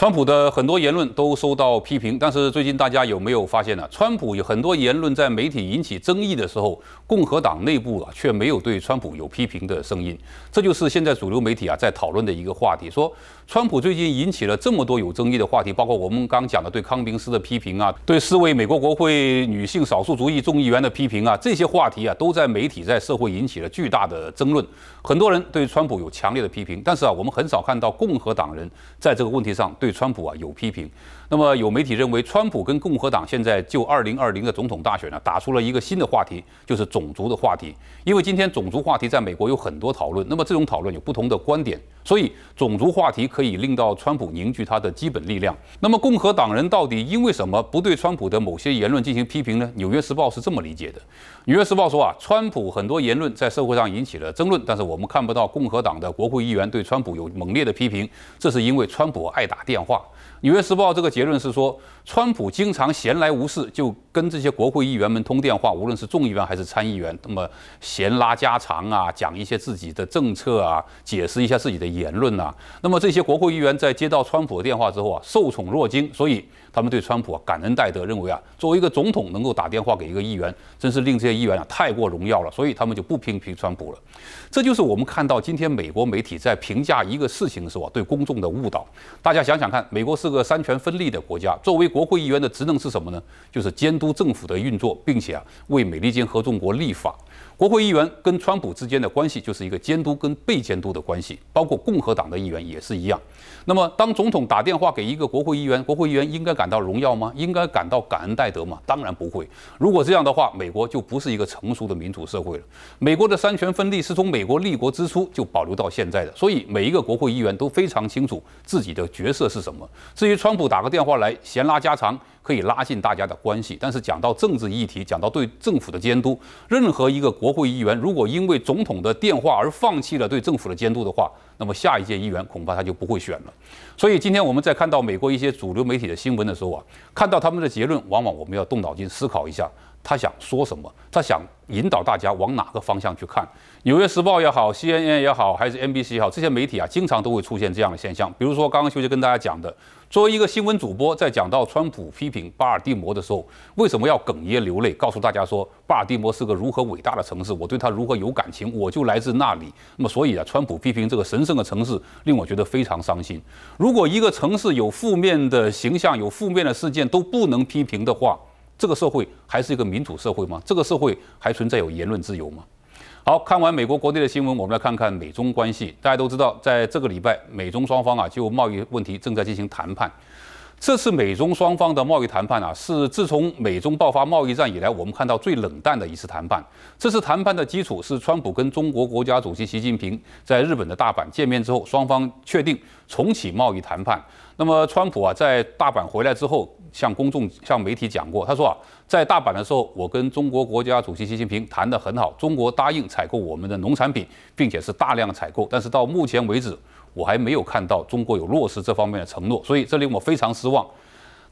川普的很多言论都受到批评，但是最近大家有没有发现呢？川普有很多言论在媒体引起争议的时候，共和党内部啊却没有对川普有批评的声音。这就是现在主流媒体啊在讨论的一个话题，说川普最近引起了这么多有争议的话题，包括我们刚讲的对康明斯的批评啊，对四位美国国会女性少数族裔众议员的批评啊，这些话题啊都在媒体在社会引起了巨大的争论。很多人对川普有强烈的批评，但是啊，我们很少看到共和党人在这个问题上对。对川普啊有批评。那么有媒体认为，川普跟共和党现在就二零二零的总统大选呢，打出了一个新的话题，就是种族的话题。因为今天种族话题在美国有很多讨论，那么这种讨论有不同的观点，所以种族话题可以令到川普凝聚他的基本力量。那么共和党人到底因为什么不对川普的某些言论进行批评呢？《纽约时报》是这么理解的，《纽约时报》说啊，川普很多言论在社会上引起了争论，但是我们看不到共和党的国会议员对川普有猛烈的批评，这是因为川普爱打电话，《纽约时报》这个。结论是说，川普经常闲来无事就跟这些国会议员们通电话，无论是众议员还是参议员，那么闲拉家常啊，讲一些自己的政策啊，解释一下自己的言论呐。那么这些国会议员在接到川普的电话之后啊，受宠若惊，所以。他们对川普啊感恩戴德，认为啊作为一个总统能够打电话给一个议员，真是令这些议员啊太过荣耀了。所以他们就不批评川普了。这就是我们看到今天美国媒体在评价一个事情的时候啊对公众的误导。大家想想看，美国是个三权分立的国家，作为国会议员的职能是什么呢？就是监督政府的运作，并且啊为美利坚合众国立法。国会议员跟川普之间的关系就是一个监督跟被监督的关系，包括共和党的议员也是一样。那么，当总统打电话给一个国会议员，国会议员应该感到荣耀吗？应该感到感恩戴德吗？当然不会。如果这样的话，美国就不是一个成熟的民主社会了。美国的三权分立是从美国立国之初就保留到现在的，所以每一个国会议员都非常清楚自己的角色是什么。至于川普打个电话来闲拉家常。可以拉近大家的关系，但是讲到政治议题，讲到对政府的监督，任何一个国会议员如果因为总统的电话而放弃了对政府的监督的话，那么下一届议员恐怕他就不会选了。所以今天我们在看到美国一些主流媒体的新闻的时候啊，看到他们的结论，往往我们要动脑筋思考一下，他想说什么，他想引导大家往哪个方向去看。《纽约时报》也好，CNN 也好，还是 NBC 也好，这些媒体啊，经常都会出现这样的现象。比如说刚刚学杰跟大家讲的。作为一个新闻主播，在讲到川普批评巴尔的摩的时候，为什么要哽咽流泪，告诉大家说巴尔的摩是个如何伟大的城市，我对他如何有感情，我就来自那里。那么，所以啊，川普批评这个神圣的城市，令我觉得非常伤心。如果一个城市有负面的形象，有负面的事件都不能批评的话，这个社会还是一个民主社会吗？这个社会还存在有言论自由吗？好看完美国国内的新闻，我们来看看美中关系。大家都知道，在这个礼拜，美中双方啊就贸易问题正在进行谈判。这次美中双方的贸易谈判啊，是自从美中爆发贸易战以来，我们看到最冷淡的一次谈判。这次谈判的基础是川普跟中国国家主席习近平在日本的大阪见面之后，双方确定重启贸易谈判。那么川普啊，在大阪回来之后，向公众向媒体讲过，他说啊，在大阪的时候，我跟中国国家主席习近平谈得很好，中国答应采购我们的农产品，并且是大量采购，但是到目前为止。我还没有看到中国有落实这方面的承诺，所以这令我非常失望。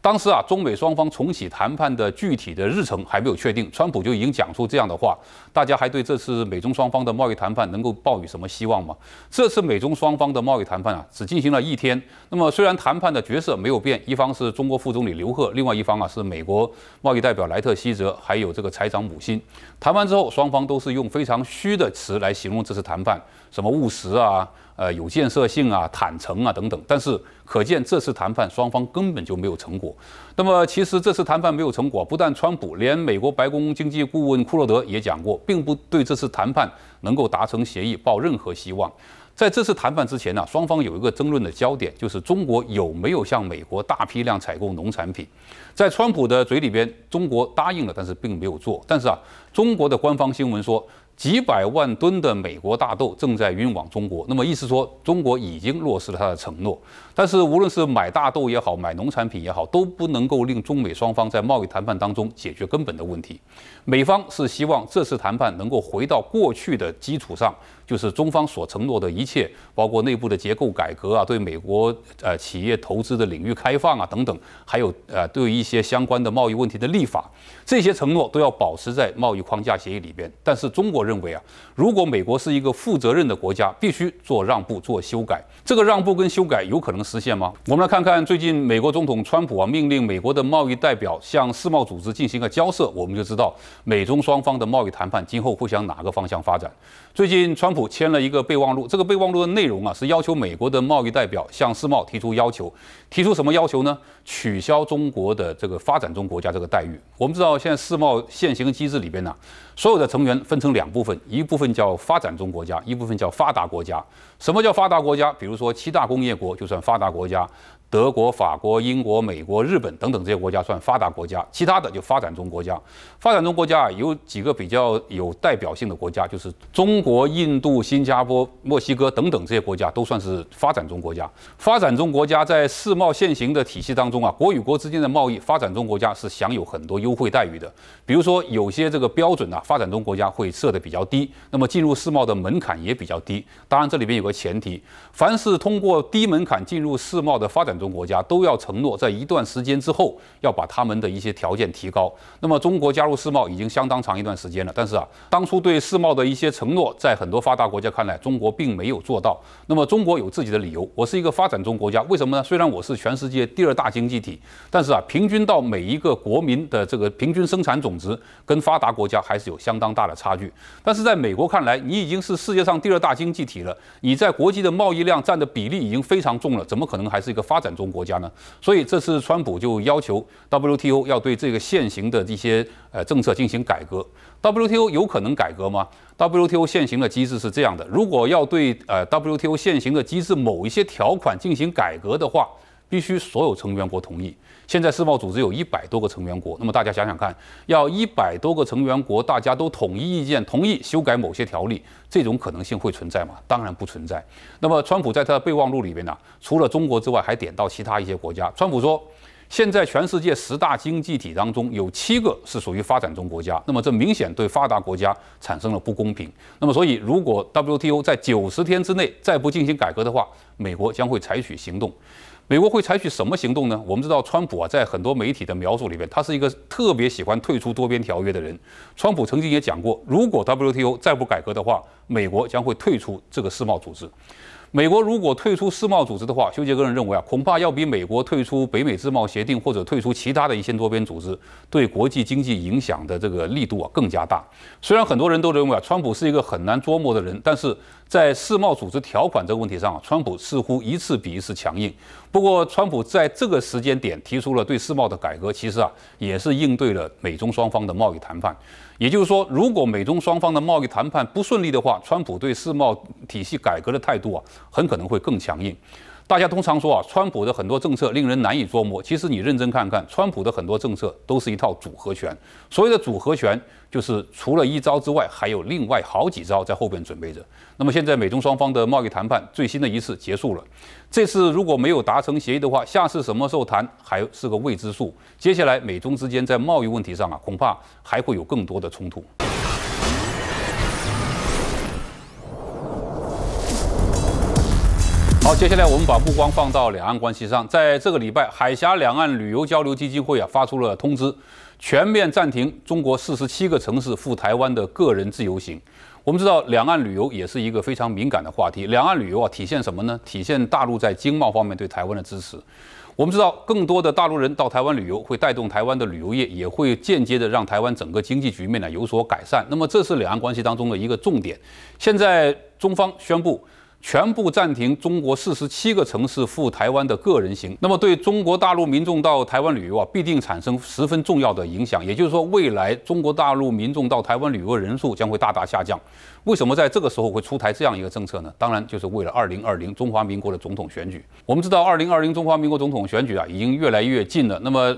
当时啊，中美双方重启谈判的具体的日程还没有确定，川普就已经讲出这样的话，大家还对这次美中双方的贸易谈判能够抱有什么希望吗？这次美中双方的贸易谈判啊，只进行了一天。那么虽然谈判的角色没有变，一方是中国副总理刘鹤，另外一方啊是美国贸易代表莱特希泽，还有这个财长姆辛。谈完之后，双方都是用非常虚的词来形容这次谈判。什么务实啊，呃，有建设性啊，坦诚啊等等。但是可见这次谈判双方根本就没有成果。那么其实这次谈判没有成果，不但川普，连美国白宫经济顾问库洛德也讲过，并不对这次谈判能够达成协议抱任何希望。在这次谈判之前呢，双方有一个争论的焦点，就是中国有没有向美国大批量采购农产品。在川普的嘴里边，中国答应了，但是并没有做。但是啊，中国的官方新闻说。几百万吨的美国大豆正在运往中国，那么意思说，中国已经落实了他的承诺。但是，无论是买大豆也好，买农产品也好，都不能够令中美双方在贸易谈判当中解决根本的问题。美方是希望这次谈判能够回到过去的基础上，就是中方所承诺的一切，包括内部的结构改革啊，对美国呃企业投资的领域开放啊等等，还有呃对一些相关的贸易问题的立法，这些承诺都要保持在贸易框架协议里边。但是中国。认为啊，如果美国是一个负责任的国家，必须做让步、做修改。这个让步跟修改有可能实现吗？我们来看看最近美国总统川普啊命令美国的贸易代表向世贸组织进行个交涉，我们就知道美中双方的贸易谈判今后会向哪个方向发展。最近川普签了一个备忘录，这个备忘录的内容啊是要求美国的贸易代表向世贸提出要求，提出什么要求呢？取消中国的这个发展中国家这个待遇。我们知道现在世贸现行机制里边呢，所有的成员分成两。部分一部分叫发展中国家，一部分叫发达国家。什么叫发达国家？比如说，七大工业国就算发达国家。德国、法国、英国、美国、日本等等这些国家算发达国家，其他的就发展中国家。发展中国家啊，有几个比较有代表性的国家，就是中国、印度、新加坡、墨西哥等等这些国家都算是发展中国家。发展中国家在世贸现行的体系当中啊，国与国之间的贸易，发展中国家是享有很多优惠待遇的。比如说有些这个标准呢，发展中国家会设的比较低，那么进入世贸的门槛也比较低。当然这里边有个前提，凡是通过低门槛进入世贸的发展。中国家都要承诺，在一段时间之后要把他们的一些条件提高。那么，中国加入世贸已经相当长一段时间了，但是啊，当初对世贸的一些承诺，在很多发达国家看来，中国并没有做到。那么，中国有自己的理由。我是一个发展中国家，为什么呢？虽然我是全世界第二大经济体，但是啊，平均到每一个国民的这个平均生产总值，跟发达国家还是有相当大的差距。但是，在美国看来，你已经是世界上第二大经济体了，你在国际的贸易量占的比例已经非常重了，怎么可能还是一个发展？展中国家呢，所以这次川普就要求 WTO 要对这个现行的这些呃政策进行改革。WTO 有可能改革吗？WTO 现行的机制是这样的：如果要对呃 WTO 现行的机制某一些条款进行改革的话，必须所有成员国同意。现在世贸组织有一百多个成员国，那么大家想想看，要一百多个成员国大家都统一意见，同意修改某些条例，这种可能性会存在吗？当然不存在。那么川普在他的备忘录里面呢，除了中国之外，还点到其他一些国家。川普说。现在全世界十大经济体当中有七个是属于发展中国家，那么这明显对发达国家产生了不公平。那么所以，如果 WTO 在九十天之内再不进行改革的话，美国将会采取行动。美国会采取什么行动呢？我们知道，川普啊，在很多媒体的描述里面，他是一个特别喜欢退出多边条约的人。川普曾经也讲过，如果 WTO 再不改革的话，美国将会退出这个世贸组织。美国如果退出世贸组织的话，修杰克人认为啊，恐怕要比美国退出北美自贸协定或者退出其他的一些多边组织对国际经济影响的这个力度啊更加大。虽然很多人都认为啊，川普是一个很难捉摸的人，但是在世贸组织条款这个问题上啊，川普似乎一次比一次强硬。不过，川普在这个时间点提出了对世贸的改革，其实啊也是应对了美中双方的贸易谈判。也就是说，如果美中双方的贸易谈判不顺利的话，川普对世贸体系改革的态度啊。很可能会更强硬。大家通常说啊，川普的很多政策令人难以捉摸。其实你认真看看，川普的很多政策都是一套组合拳。所谓的组合拳，就是除了一招之外，还有另外好几招在后边准备着。那么现在美中双方的贸易谈判最新的一次结束了，这次如果没有达成协议的话，下次什么时候谈还是个未知数。接下来美中之间在贸易问题上啊，恐怕还会有更多的冲突。好，接下来我们把目光放到两岸关系上。在这个礼拜，海峡两岸旅游交流基金会啊发出了通知，全面暂停中国四十七个城市赴台湾的个人自由行。我们知道，两岸旅游也是一个非常敏感的话题。两岸旅游啊，体现什么呢？体现大陆在经贸方面对台湾的支持。我们知道，更多的大陆人到台湾旅游，会带动台湾的旅游业，也会间接的让台湾整个经济局面呢有所改善。那么，这是两岸关系当中的一个重点。现在中方宣布。全部暂停中国四十七个城市赴台湾的个人行，那么对中国大陆民众到台湾旅游啊，必定产生十分重要的影响。也就是说，未来中国大陆民众到台湾旅游人数将会大大下降。为什么在这个时候会出台这样一个政策呢？当然，就是为了二零二零中华民国的总统选举。我们知道，二零二零中华民国总统选举啊，已经越来越近了。那么，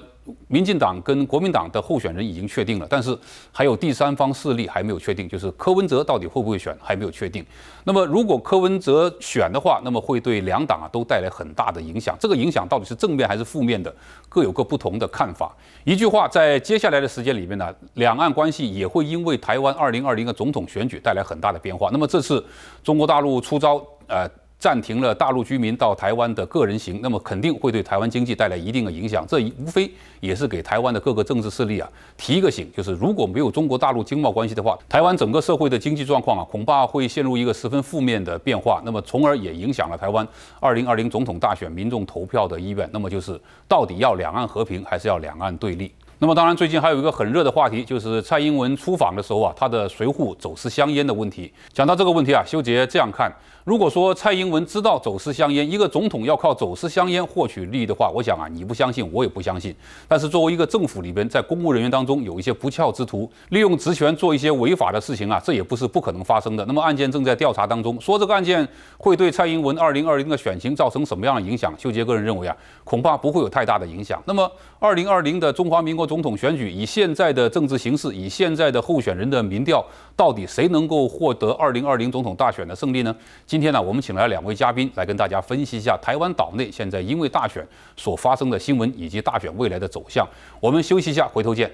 民进党跟国民党的候选人已经确定了，但是还有第三方势力还没有确定，就是柯文哲到底会不会选还没有确定。那么如果柯文哲选的话，那么会对两党啊都带来很大的影响。这个影响到底是正面还是负面的，各有各不同的看法。一句话，在接下来的时间里面呢，两岸关系也会因为台湾二零二零的总统选举带来很大的变化。那么这次中国大陆出招，呃。暂停了大陆居民到台湾的个人行，那么肯定会对台湾经济带来一定的影响。这无非也是给台湾的各个政治势力啊提一个醒，就是如果没有中国大陆经贸关系的话，台湾整个社会的经济状况啊恐怕会陷入一个十分负面的变化。那么，从而也影响了台湾二零二零总统大选民众投票的意愿。那么就是到底要两岸和平还是要两岸对立？那么当然，最近还有一个很热的话题，就是蔡英文出访的时候啊，他的随扈走私香烟的问题。讲到这个问题啊，修杰这样看：如果说蔡英文知道走私香烟，一个总统要靠走私香烟获取利益的话，我想啊，你不相信，我也不相信。但是作为一个政府里边，在公务人员当中有一些不肖之徒，利用职权做一些违法的事情啊，这也不是不可能发生的。那么案件正在调查当中，说这个案件会对蔡英文二零二零的选情造成什么样的影响？修杰个人认为啊，恐怕不会有太大的影响。那么二零二零的中华民国。总统选举以现在的政治形势，以现在的候选人的民调，到底谁能够获得二零二零总统大选的胜利呢？今天呢，我们请来两位嘉宾来跟大家分析一下台湾岛内现在因为大选所发生的新闻以及大选未来的走向。我们休息一下，回头见。